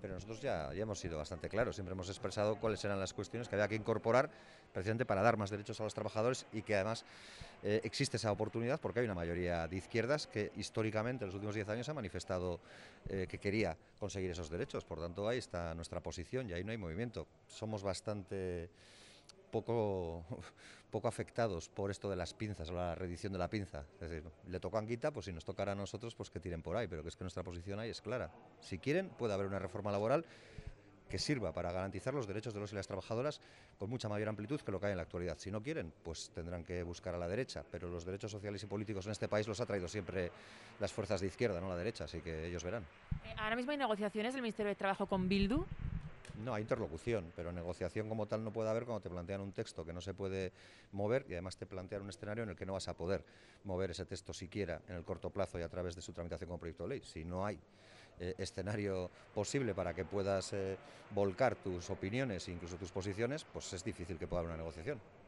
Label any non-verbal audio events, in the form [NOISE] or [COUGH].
Pero nosotros ya, hemos sido bastante claros, siempre hemos expresado cuáles eran las cuestiones que había que incorporar precisamente para dar más derechos a los trabajadores y que además eh, existe esa oportunidad porque hay una mayoría de izquierdas que históricamente en los últimos 10 años ha manifestado eh, que quería conseguir esos derechos. Por tanto, ahí está nuestra posición y ahí no hay movimiento. Somos bastante poco, [LAUGHS] poco afectados por esto de las pinzas o la redición de la pinza. Es decir, le tocan a pues si nos tocará a nosotros, pues que tiren por ahí, pero que es que nuestra posición ahí es clara. Si quieren, puede haber una reforma laboral que sirva para garantizar los derechos de los y las trabajadoras con mucha mayor amplitud que lo que hay en la actualidad. Si no quieren, pues tendrán que buscar a la derecha, pero los derechos sociales y políticos en este país los ha traído siempre las fuerzas de izquierda, no la derecha, así que ellos verán. Eh, ahora mismo hay negociaciones del Ministerio de Trabajo con Bildu no, hay interlocución, pero negociación como tal no puede haber cuando te plantean un texto que no se puede mover y además te plantean un escenario en el que no vas a poder mover ese texto siquiera en el corto plazo y a través de su tramitación como proyecto de ley. Si no hay eh, escenario posible para que puedas eh, volcar tus opiniones e incluso tus posiciones, pues es difícil que pueda haber una negociación.